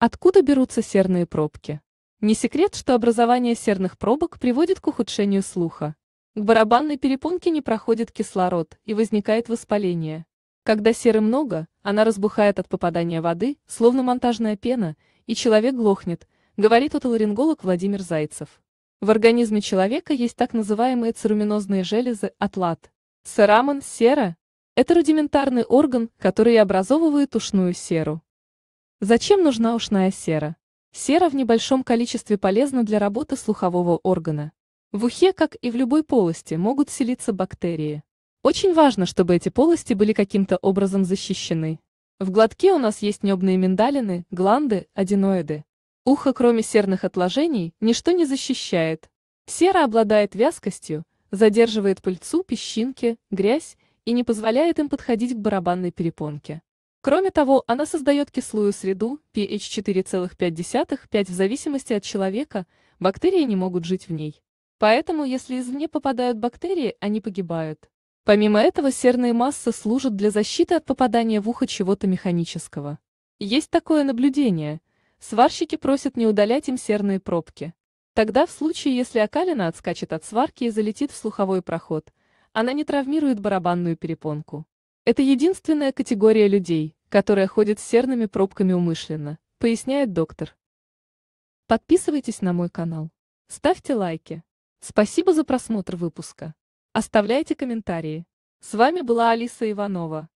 Откуда берутся серные пробки? Не секрет, что образование серных пробок приводит к ухудшению слуха. К барабанной перепонке не проходит кислород и возникает воспаление. Когда серы много, она разбухает от попадания воды, словно монтажная пена, и человек глохнет, говорит отоларинголог Владимир Зайцев. В организме человека есть так называемые церуминозные железы атлат. Церамен сера – это рудиментарный орган, который образовывает ушную серу. Зачем нужна ушная сера? Сера в небольшом количестве полезна для работы слухового органа. В ухе, как и в любой полости, могут селиться бактерии. Очень важно, чтобы эти полости были каким-то образом защищены. В глотке у нас есть небные миндалины, гланды, аденоиды. Ухо, кроме серных отложений, ничто не защищает. Сера обладает вязкостью, задерживает пыльцу, песчинки, грязь и не позволяет им подходить к барабанной перепонке. Кроме того, она создает кислую среду, pH 4,5-5 в зависимости от человека, бактерии не могут жить в ней. Поэтому, если извне попадают бактерии, они погибают. Помимо этого, серная масса служит для защиты от попадания в ухо чего-то механического. Есть такое наблюдение. Сварщики просят не удалять им серные пробки. Тогда в случае, если окалина отскачет от сварки и залетит в слуховой проход, она не травмирует барабанную перепонку. Это единственная категория людей, которая ходит с серными пробками умышленно, поясняет доктор. Подписывайтесь на мой канал. Ставьте лайки. Спасибо за просмотр выпуска. Оставляйте комментарии. С вами была Алиса Иванова.